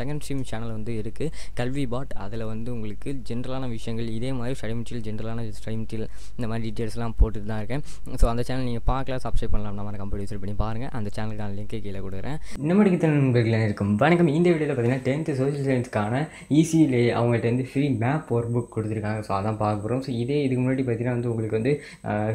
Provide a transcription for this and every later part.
second stream channel வந்து இருக்குது கல்வி பாட் அதில் வந்து உங்களுக்கு ஜென்ரலான விஷயங்கள் இதே மாதிரி ஸ்டடி மெட்டீரியல் ஜென்ரலான ஸ்டடி மெட்டீரியல் இந்த மாதிரி டீட்டெயில்ஸ்லாம் போட்டுட்டு தான் இருக்கேன் ஸோ அந்த சேனல் நீங்கள் பார்க்கலாம் சப்ஸ்கிரைப் பண்ணலாம் நம்ம கம்ப்யூட்டர் யூஸ் பண்ணி பாருங்கள் அந்த சேனலுக்கான லிங்க்கை கீழே கொடுக்குறேன் இன்னமும் நண்பர்கள் இருக்கும் வணக்கம் இந்த வீடியோவில் பார்த்தீங்கன்னா டென்த்து சோஷியல் சயின்ஸ்க்கான ஈஸியிலே அவங்கள்ட்ட வந்து ஃப்ரீ மேப் ஒரு புக் கொடுத்துருக்காங்க ஸோ அதான் பார்க்க போகிறோம் ஸோ இதே இதுக்கு முன்னாடி பார்த்தீங்கன்னா வந்து உங்களுக்கு வந்து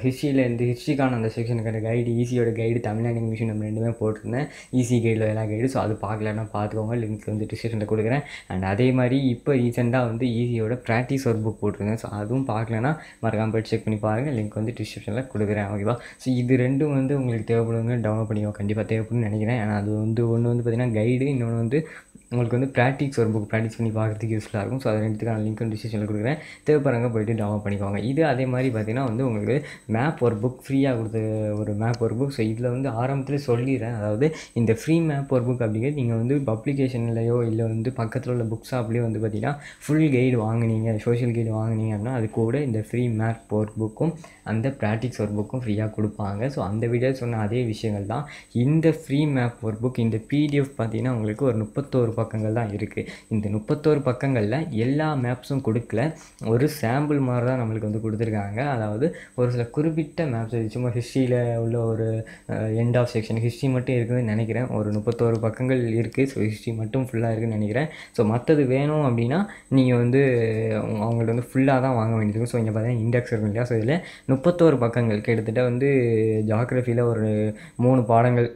ஹிஸ்ட்ரியில் இருந்து ஹிஸ்ட்ரிக்கான அந்த செக்ஷனுக்கான கைடு ஈஸியோட கைடு தமிழ்நாடு மிஷின் நம்ம ரெண்டுமே போட்டிருந்தேன் ஈஸி e கைடில் எல்லா கைடு ஸோ அது பார்க்கலன்னா பார்த்துக்கோங்க லிங்க் வந்து டிஸ்கிரிப்ஷனில் கொடுக்குறேன் அண்ட் அதே மாதிரி இப்போ ரீசெண்டாக வந்து ஈஸியோட ப்ராக்டிஸ் ஒரு புக் போட்டிருக்கேன் ஸோ அதுவும் பார்க்கலன்னா மறக்காமல் போய் செக் பண்ணி பாருங்கள் லிங்க் வந்து டிஸ்கிரிப்ஷனில் கொடுக்குறேன் ஓகேவா ஸோ இது ரெண்டும் வந்து உங்களுக்கு தேவைப்படுங்க டவுன்லோட் பண்ணிக்கோ கண்டிப்பாக தேவைப்படும்னு நினைக்கிறேன் ஏன்னா அது வந்து ஒன்று வந்து பார்த்திங்கன்னா கைடு இன்னொன்று வந்து உங்களுக்கு வந்து ப்ராக்டிக்ஸ் ஒரு புக் ப்ராக்டிஸ் பண்ணி பார்க்குறதுக்கு யூஸ்ஃபுல்லாக இருக்கும் ஸோ அதை ரெண்டுத்துக்கான லிங்க் வந்து டிஸ்கிரிப்ஷனில் கொடுக்குறேன் தேவைப்படுறாங்க போய்ட்டு டவுன்லோட் பண்ணிக்கோங்க இது அதே மாதிரி பார்த்திங்கன்னா வந்து உங்களுக்கு மேப் ஒரு புக் ஃப்ரீயாக கொடுத்த ஒரு மேப் ஒரு புக் ஸோ இதில் வந்து ஆரம்பத்தில் சொல்லிடுறேன் அதாவது இந்த ஃப்ரீ மேப் ஒரு புக் அப்படிங்கிறது நீங்கள் வந்து பப்ளிகேஷன்லையோ இல்லை வந்து பக்கத்தில் உள்ள புக் ஷாப்லேயோ வந்து பார்த்திங்கன்னா ஃபுல் கைடு வாங்கினீங்க சோஷியல் கைடு வாங்கினீங்க அப்படின்னா அது கூட இந்த ஃப்ரீ மேப் ஒரு புக்கும் அந்த ப்ராக்டிக்ஸ் ஒரு புக்கும் ஃப்ரீயாக கொடுப்பாங்க ஸோ அந்த வீடியோ சொன்ன அதே விஷயங்கள் தான் இந்த ஃப்ரீ மேப் ஒரு புக் இந்த பிடிஎஃப் பார்த்திங்கன்னா உங்களுக்கு ஒரு முப்பத்தோரு பக்கங்கள் தான் இருக்குது இந்த முப்பத்தோரு பக்கங்களில் எல்லா மேப்ஸும் கொடுக்கல ஒரு சாம்பிள் மாதிரி தான் நம்மளுக்கு வந்து கொடுத்துருக்காங்க அதாவது ஒரு சில குறிப்பிட்ட மேப்ஸ் சும்மா ஹிஸ்ட்ரியில் உள்ள ஒரு எண்ட் ஆஃப் செக்ஷன் ஹிஸ்ட்ரி மட்டும் இருக்குதுன்னு நினைக்கிறேன் ஒரு முப்பத்தோரு பக்கங்கள் இருக்குது ஸோ ஹிஸ்ட்ரி மட்டும் ஃபுல்லாக இருக்குதுன்னு நினைக்கிறேன் ஸோ மற்றது வேணும் அப்படின்னா நீங்கள் வந்து அவங்கள்ட்ட வந்து ஃபுல்லாக தான் வாங்க வேண்டியது ஸோ இங்கே பார்த்தீங்கன்னா இண்டெக்ஸ் இருக்கும் இல்லையா ஸோ இதில் முப்பத்தோரு பக்கங்கள் கிட்டத்தட்ட வந்து ஜாகிரஃபியில் ஒரு மூணு பாடங்கள்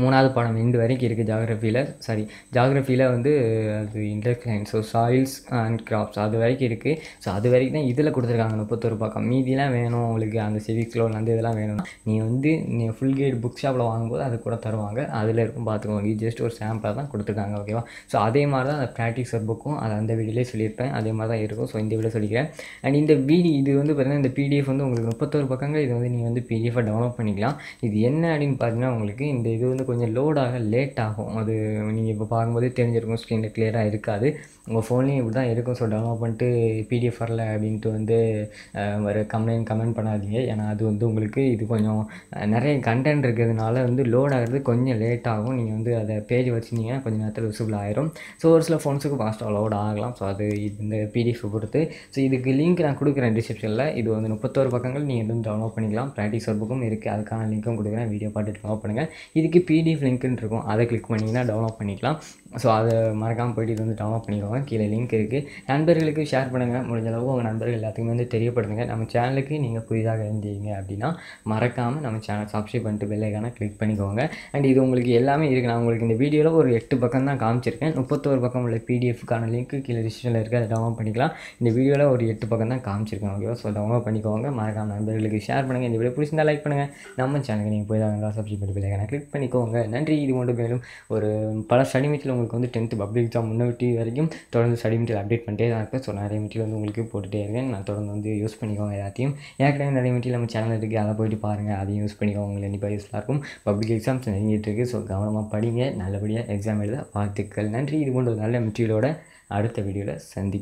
மூணாவது பாடம் இந்த வரைக்கும் இருக்குது ஜாகிரஃபியில் சாரி ஜாகிரஃபியில் வந்து அது induction so soils and crops அது வரைக்கும் இருக்குது ஸோ அது வரைக்கும் தான் இதில் கொடுத்துருக்காங்க முப்பத்தொரு பக்கம் மீதிலாம் வேணும் உங்களுக்கு அந்த சிவிக்ஸ் அந்த இதெல்லாம் வேணும்னா நீ வந்து நீ ஃபுல் கேட் புக் ஷாப்பில் வாங்கும்போது அது கூட தருவாங்க அதில் இருக்கும் பார்த்துக்கோங்க இது ஜஸ்ட் ஒரு சாம்பிளாக தான் கொடுத்துருக்காங்க ஓகேவா ஸோ அதே மாதிரி தான் அந்த ப்ராக்டிக்ஸ் ஒர்க் புக்கும் அது அந்த வீடியோலேயே சொல்லியிருப்பேன் அதே மாதிரி தான் இருக்கும் ஸோ இந்த வீடியோ சொல்லிக்கிறேன் அண்ட் இந்த வீடியோ இது வந்து பார்த்திங்கன்னா இந்த பிடிஎஃப் வந்து உங்களுக்கு முப்பத்தொரு பக்கங்கள் இது வந்து நீங்கள் வந்து பிடிஎஃபாக டவுன்லோட் பண்ணிக்கலாம் இது என்ன அப்படின்னு பார்த்தீங்கன்னா உங்களுக்கு இந்த இது வந்து வந்து கொஞ்சம் லோடாக லேட் ஆகும் அது நீங்கள் இப்போ பார்க்கும்போதே தெரிஞ்சிருக்கும் ஸ்க்ரீனில் கிளியராக இருக்காது உங்கள் ஃபோன்லேயும் இப்படி தான் இருக்கும் ஸோ டவுன்லோட் பண்ணிட்டு பிடிஎஃப் வரல அப்படின்ட்டு வந்து ஒரு கம்ப்ளைண்ட் கமெண்ட் பண்ணாதீங்க ஏன்னா அது வந்து உங்களுக்கு இது கொஞ்சம் நிறைய கண்டென்ட் இருக்கிறதுனால வந்து லோட் ஆகிறது கொஞ்சம் லேட் ஆகும் நீங்கள் வந்து அதை பேஜ் வச்சுருந்தீங்கன்னா கொஞ்சம் நேரத்தில் விசிபிள் ஆயிரும் ஸோ ஒரு சில ஃபோன்ஸுக்கு ஃபாஸ்ட்டாக லோட் ஆகலாம் ஸோ அது இந்த பிடிஎஃப் பொறுத்து ஸோ இதுக்கு லிங்க் நான் கொடுக்குறேன் டிஸ்கிரிப்ஷனில் இது வந்து முப்பத்தோரு பக்கங்கள் நீங்கள் வந்து டவுன்லோட் பண்ணிக்கலாம் ப்ராக்டிஸ் ஒரு புக்கும் இருக்குது அதுக்கான லிங்க்கும் கொடுக்குறேன் வீடியோ பார்த்துட்டு டவுன்லோட் பண்ணுங்கள் இதுக்கு பிடிஎஃப் லிங்க்னு இருக்கும் அதை கிளிக் பண்ணிங்கன்னா டவுன்லோட் பண்ணிக்கலாம் ஸோ அதை மறக்காமல் போய்ட்டு இது வந்து டவுன்லோட் பண்ணிக்கோங்க கீழே லிங்க் இருக்குது நண்பர்களுக்கு ஷேர் பண்ணுங்கள் முடிஞ்ச அளவுக்கு உங்கள் நண்பர்கள் எல்லாத்துக்குமே வந்து தெரியப்படுத்துங்க நம்ம சேனலுக்கு நீங்கள் புதிதாக இருந்தீங்க அப்படின்னா மறக்காமல் நம்ம சேனல் சப்ஸ்கிரைப் பண்ணிட்டு வெள்ளைக்கான கிளிக் பண்ணிக்கோங்க அண்ட் இது உங்களுக்கு எல்லாமே இருக்குது நான் உங்களுக்கு இந்த வீடியோவில் ஒரு எட்டு பக்கம் தான் காமிச்சிருக்கேன் முப்பத்தோரு பக்கம் உள்ள பிடிஎஃப்க்கான லிங்க்கு கீழே ரிஜிஸ்டரில் இருக்குது அதை டவுன்லோட் பண்ணிக்கலாம் இந்த வீடியோவில் ஒரு எட்டு பக்கம் தான் காமிச்சிருக்கேன் ஓகேவா ஸோ டவுன்லோட் பண்ணிக்கோங்க மறக்காமல் நண்பர்களுக்கு ஷேர் பண்ணுங்கள் இந்த வீடியோ பிடிச்சிருந்தா லைக் பண்ணுங்கள் நம்ம சேனலுக்கு நீங்கள் போய் தான் சப்ஸ்கிரைப் பண்ணிட்டு வெள்ளைக்கான கிளிக் பண்ணிக்கோங்க நன்றி இது மட்டும் மேலும் ஒரு பல சனிமிச்சில் உங்கள் உங்களுக்கு வந்து டென்த்து பப்ளிக் எக்ஸாம் முன்னாடி வரைக்கும் தொடர்ந்து ஸ்டடி மெட்டீரியல் அப்டேட் பண்ணிட்டே தான் இருக்கு ஸோ நிறைய மெட்டீரியல் வந்து உங்களுக்கு போட்டுகிட்டே இருக்கேன் நான் தொடர்ந்து வந்து யூஸ் பண்ணிக்கோங்க எல்லாத்தையும் ஏற்கனவே நிறைய மெட்டீரியல் நம்ம சேனல் இருக்குது அதை போயிட்டு பாருங்கள் அதையும் யூஸ் பண்ணிக்கோங்க உங்களுக்கு கண்டிப்பாக யூஸ்ஃபுல்லாக இருக்கும் பப்ளிக் எக்ஸாம்ஸ் நெருங்கிட்டு இருக்குது ஸோ கவனமாக படிங்க நல்லபடியாக எக்ஸாம் எழுத வாழ்த்துக்கள் நன்றி இது போன்ற நல்ல மெட்டீரியலோட அடுத்த வீடியோவில் சந்திக்கிறேன்